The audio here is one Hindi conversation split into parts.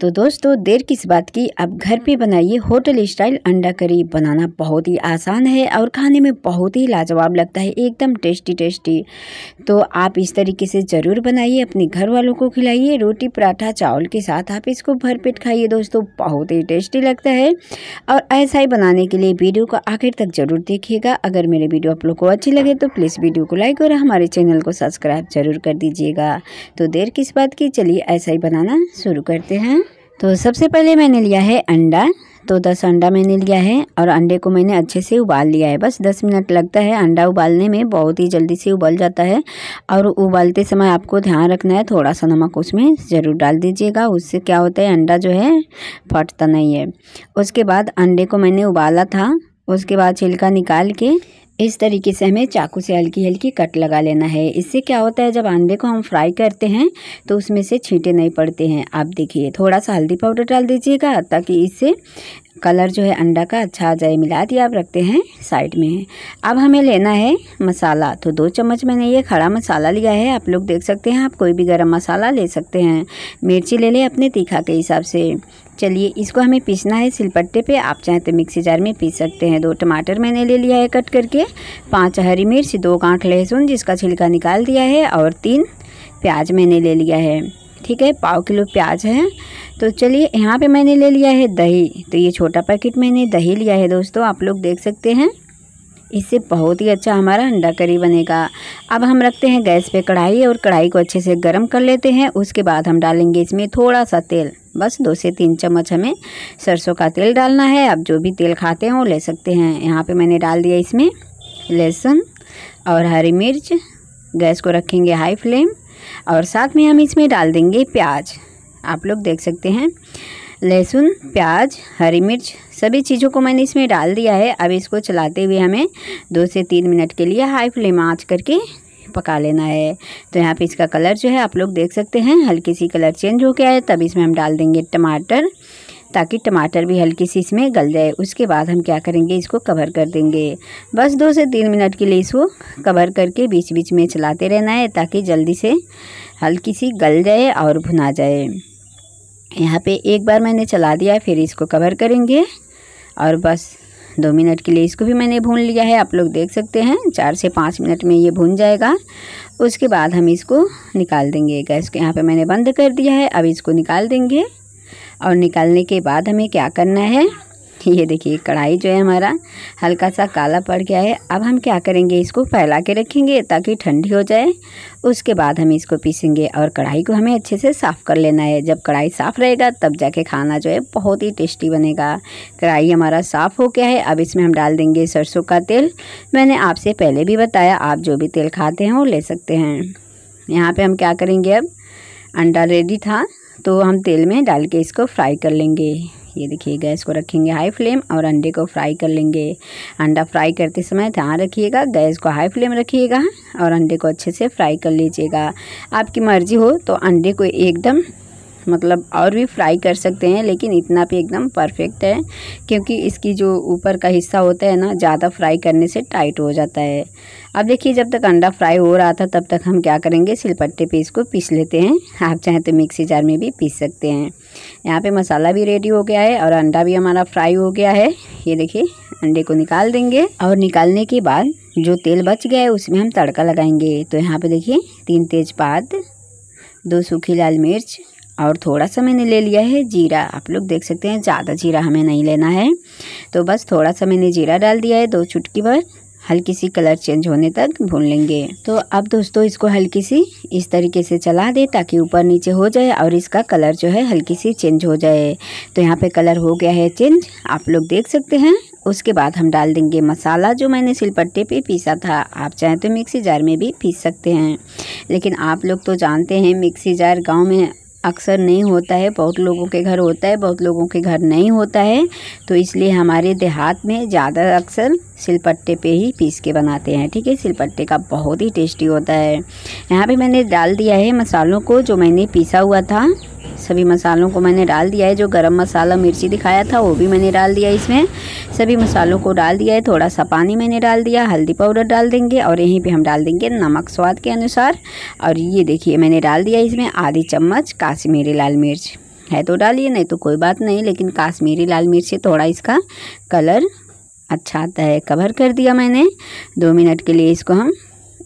तो दोस्तों देर किस बात की आप घर पे बनाइए होटल स्टाइल अंडा करी बनाना बहुत ही आसान है और खाने में बहुत ही लाजवाब लगता है एकदम टेस्टी टेस्टी तो आप इस तरीके से ज़रूर बनाइए अपने घर वालों को खिलाइए रोटी पराठा चावल के साथ आप इसको भरपेट खाइए दोस्तों बहुत ही टेस्टी लगता है और ऐसा ही बनाने के लिए वीडियो को आखिर तक ज़रूर देखिएगा अगर मेरे वीडियो आप लोग को अच्छी लगे तो प्लीज़ वीडियो को लाइक और हमारे चैनल को सब्सक्राइब ज़रूर कर दीजिएगा तो देर किस बात की चलिए ऐसा ही बनाना शुरू करते हैं तो सबसे पहले मैंने लिया है अंडा तो दस अंडा मैंने लिया है और अंडे को मैंने अच्छे से उबाल लिया है बस दस मिनट लगता है अंडा उबालने में बहुत ही जल्दी से उबल जाता है और उबालते समय आपको ध्यान रखना है थोड़ा सा नमक उसमें ज़रूर डाल दीजिएगा उससे क्या होता है अंडा जो है फटता नहीं है उसके बाद अंडे को मैंने उबाला था उसके बाद छिलका निकाल के इस तरीके से हमें चाकू से हल्की हल्की कट लगा लेना है इससे क्या होता है जब अंडे को हम फ्राई करते हैं तो उसमें से छींटे नहीं पड़ते हैं आप देखिए थोड़ा सा हल्दी पाउडर डाल दीजिएगा ताकि इससे कलर जो है अंडा का अच्छा आ जाए मिला दिया आप रखते हैं साइड में अब हमें लेना है मसाला तो दो चम्मच मैंने ये खड़ा मसाला लिया है आप लोग देख सकते हैं आप कोई भी गर्म मसाला ले सकते हैं मिर्ची ले लें अपने तीखा के हिसाब से चलिए इसको हमें पीसना है सिलपट्टे पे आप चाहें तो मिक्सी जार में पीस सकते हैं दो टमाटर मैंने ले लिया है कट करके पाँच हरी मिर्च दो गांठ लहसुन जिसका छिलका निकाल दिया है और तीन प्याज मैंने ले लिया है ठीक है पाव किलो प्याज है तो चलिए यहाँ पे मैंने ले लिया है दही तो ये छोटा पैकेट मैंने दही लिया है दोस्तों आप लोग देख सकते हैं इससे बहुत ही अच्छा हमारा अंडा करी बनेगा अब हम रखते हैं गैस पे कढ़ाई और कढ़ाई को अच्छे से गर्म कर लेते हैं उसके बाद हम डालेंगे इसमें थोड़ा सा तेल बस दो से तीन चम्मच हमें सरसों का तेल डालना है आप जो भी तेल खाते हैं वो ले सकते हैं यहाँ पर मैंने डाल दिया इसमें लहसुन और हरी मिर्च गैस को रखेंगे हाई फ्लेम और साथ में हम इसमें डाल देंगे प्याज आप लोग देख सकते हैं लहसुन प्याज हरी मिर्च सभी चीज़ों को मैंने इसमें डाल दिया है अब इसको चलाते हुए हमें दो से तीन मिनट के लिए हाई फ्लेम आँच करके पका लेना है तो यहाँ पे इसका कलर जो है आप लोग देख सकते हैं हल्की सी कलर चेंज हो गया है तब इसमें हम डाल देंगे टमाटर ताकि टमाटर भी हल्की सी इसमें गल जाए उसके बाद हम क्या करेंगे इसको कवर कर देंगे बस दो से तीन मिनट के लिए इसको कवर करके बीच बीच में चलाते रहना है ताकि जल्दी से हल्की सी गल जाए और भुना जाए यहाँ पे एक बार मैंने चला दिया फिर इसको कवर करेंगे और बस दो मिनट के लिए इसको भी मैंने भून लिया है आप लोग देख सकते हैं चार से पाँच मिनट में ये भून जाएगा उसके बाद हम इसको निकाल देंगे गैस को यहाँ पे मैंने बंद कर दिया है अब इसको निकाल देंगे और निकालने के बाद हमें क्या करना है ये देखिए कढ़ाई जो है हमारा हल्का सा काला पड़ गया है अब हम क्या करेंगे इसको फैला के रखेंगे ताकि ठंडी हो जाए उसके बाद हम इसको पीसेंगे और कढ़ाई को हमें अच्छे से साफ़ कर लेना है जब कढ़ाई साफ़ रहेगा तब जाके खाना जो है बहुत ही टेस्टी बनेगा कढ़ाई हमारा साफ़ हो गया है अब इसमें हम डाल देंगे सरसों का तेल मैंने आपसे पहले भी बताया आप जो भी तेल खाते हैं वो ले सकते हैं यहाँ पर हम क्या करेंगे अब अंडा रेडी था तो हम तेल में डाल के इसको फ्राई कर लेंगे ये देखिए गैस को रखेंगे हाई फ्लेम और अंडे को फ्राई कर लेंगे अंडा फ्राई करते समय ध्यान रखिएगा गैस को हाई फ्लेम रखिएगा और अंडे को अच्छे से फ्राई कर लीजिएगा आपकी मर्ज़ी हो तो अंडे को एकदम मतलब और भी फ्राई कर सकते हैं लेकिन इतना भी एकदम परफेक्ट है क्योंकि इसकी जो ऊपर का हिस्सा होता है ना ज़्यादा फ्राई करने से टाइट हो जाता है अब देखिए जब तक अंडा फ्राई हो रहा था तब तक हम क्या करेंगे सिलपट्टे पे इसको पीस लेते हैं आप चाहें तो मिक्सी जार में भी पीस सकते हैं यहाँ पे मसाला भी रेडी हो गया है और अंडा भी हमारा फ्राई हो गया है ये देखिए अंडे को निकाल देंगे और निकालने के बाद जो तेल बच गया है उसमें हम तड़का लगाएंगे तो यहाँ पे देखिए तीन तेज पात दो सूखी लाल मिर्च और थोड़ा सा मैंने ले लिया है जीरा आप लोग देख सकते हैं ज़्यादा जीरा हमें नहीं लेना है तो बस थोड़ा सा मैंने जीरा डाल दिया है दो चुटकी भर हल्की सी कलर चेंज होने तक भून लेंगे तो अब दोस्तों इसको हल्की सी इस तरीके से चला दें ताकि ऊपर नीचे हो जाए और इसका कलर जो है हल्की सी चेंज हो जाए तो यहाँ पे कलर हो गया है चेंज आप लोग देख सकते हैं उसके बाद हम डाल देंगे मसाला जो मैंने सिलपट्टे पे पीसा था आप चाहें तो मिक्सी जार में भी पीस सकते हैं लेकिन आप लोग तो जानते हैं मिक्सी जार गाँव में अक्सर नहीं होता है बहुत लोगों के घर होता है बहुत लोगों के घर नहीं होता है तो इसलिए हमारे देहात में ज़्यादा अक्सर सिलपट्टे पे ही पीस के बनाते हैं ठीक है सिलपट्टे का बहुत ही टेस्टी होता है यहाँ पे मैंने डाल दिया है मसालों को जो मैंने पीसा हुआ था सभी मसालों को मैंने डाल दिया है जो गरम मसाला मिर्ची दिखाया था वो भी मैंने डाल दिया इसमें सभी मसालों को डाल दिया है थोड़ा सा पानी मैंने डाल दिया हल्दी पाउडर डाल देंगे और यहीं पे हम डाल देंगे नमक स्वाद के अनुसार और ये देखिए मैंने डाल दिया इसमें आधी चम्मच काश्मीरी लाल मिर्च है तो डालिए नहीं तो कोई बात नहीं लेकिन काश्मीरी लाल मिर्च से थोड़ा इसका कलर अच्छा आता है कवर कर दिया मैंने दो मिनट के लिए इसको हम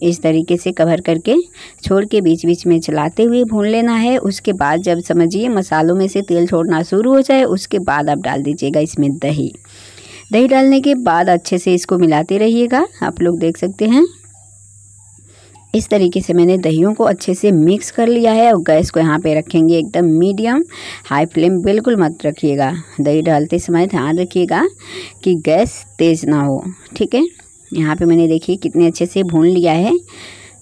इस तरीके से कवर करके छोड़ के बीच बीच में चलाते हुए भून लेना है उसके बाद जब समझिए मसालों में से तेल छोड़ना शुरू हो जाए उसके बाद आप डाल दीजिएगा इसमें दही दही डालने के बाद अच्छे से इसको मिलाते रहिएगा आप लोग देख सकते हैं इस तरीके से मैंने दहियों को अच्छे से मिक्स कर लिया है और गैस को यहाँ पे रखेंगे एकदम मीडियम हाई फ्लेम बिल्कुल मत रखिएगा दही डालते समय ध्यान रखिएगा कि गैस तेज़ ना हो ठीक है यहाँ पे मैंने देखिए कितने अच्छे से भून लिया है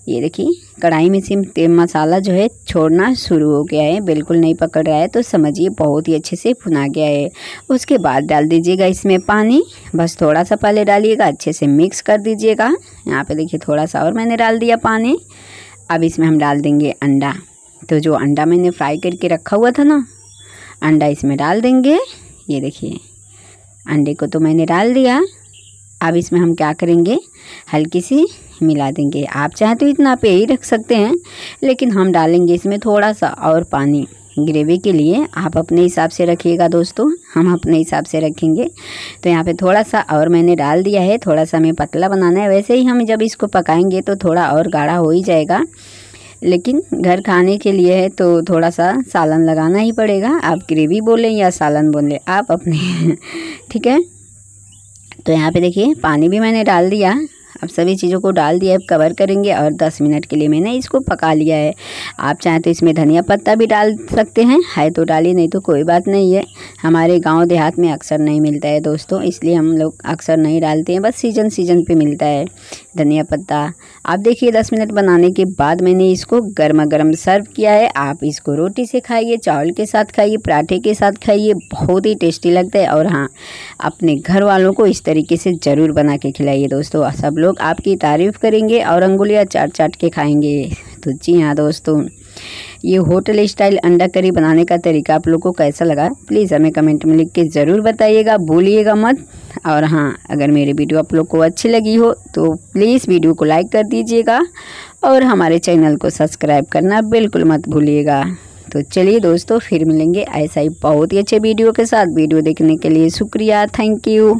ये देखिए कढ़ाई में से मसाला जो है छोड़ना शुरू हो गया है बिल्कुल नहीं पकड़ रहा है तो समझिए बहुत ही अच्छे से भुना गया है उसके बाद डाल दीजिएगा इसमें पानी बस थोड़ा सा पहले डालिएगा अच्छे से मिक्स कर दीजिएगा यहाँ पे देखिए थोड़ा सा और मैंने डाल दिया पानी अब इसमें हम डाल देंगे अंडा तो जो अंडा मैंने फ्राई करके रखा हुआ था ना अंडा इसमें डाल देंगे ये देखिए अंडे को तो मैंने डाल दिया अब इसमें हम क्या करेंगे हल्की सी मिला देंगे आप चाहे तो इतना पे ही रख सकते हैं लेकिन हम डालेंगे इसमें थोड़ा सा और पानी ग्रेवी के लिए आप अपने हिसाब से रखिएगा दोस्तों हम अपने हिसाब से रखेंगे तो यहाँ पे थोड़ा सा और मैंने डाल दिया है थोड़ा सा हमें पतला बनाना है वैसे ही हम जब इसको पकाएंगे तो थोड़ा और गाढ़ा हो ही जाएगा लेकिन घर खाने के लिए है तो थोड़ा सा सालन लगाना ही पड़ेगा आप ग्रेवी बोलें या सालन बोलें आप अपने ठीक है तो यहाँ पे देखिए पानी भी मैंने डाल दिया अब सभी चीज़ों को डाल दिया अब कवर करेंगे और 10 मिनट के लिए मैंने इसको पका लिया है आप चाहें तो इसमें धनिया पत्ता भी डाल सकते हैं है तो डालिए नहीं तो कोई बात नहीं है हमारे गाँव देहात में अक्सर नहीं मिलता है दोस्तों इसलिए हम लोग अक्सर नहीं डालते हैं बस सीजन सीजन पर मिलता है धनिया पत्ता आप देखिए दस मिनट बनाने के बाद मैंने इसको गर्मा गर्म सर्व किया है आप इसको रोटी से खाइए चावल के साथ खाइए पराठे के साथ खाइए बहुत ही टेस्टी लगता है और हाँ अपने घर वालों को इस तरीके से ज़रूर बना के खिलाइए दोस्तों सब लोग लोग आपकी तारीफ़ करेंगे और अंगुलियाँ चाट चाट के खाएंगे तो जी हाँ दोस्तों ये होटल स्टाइल अंडा करी बनाने का तरीका आप लोग को कैसा लगा प्लीज़ हमें कमेंट में लिख के ज़रूर बताइएगा भूलिएगा मत और हाँ अगर मेरी वीडियो आप लोग को अच्छी लगी हो तो प्लीज़ वीडियो को लाइक कर दीजिएगा और हमारे चैनल को सब्सक्राइब करना बिल्कुल मत भूलिएगा तो चलिए दोस्तों फिर मिलेंगे ऐसा ही बहुत ही अच्छे वीडियो के साथ वीडियो देखने के लिए शुक्रिया थैंक यू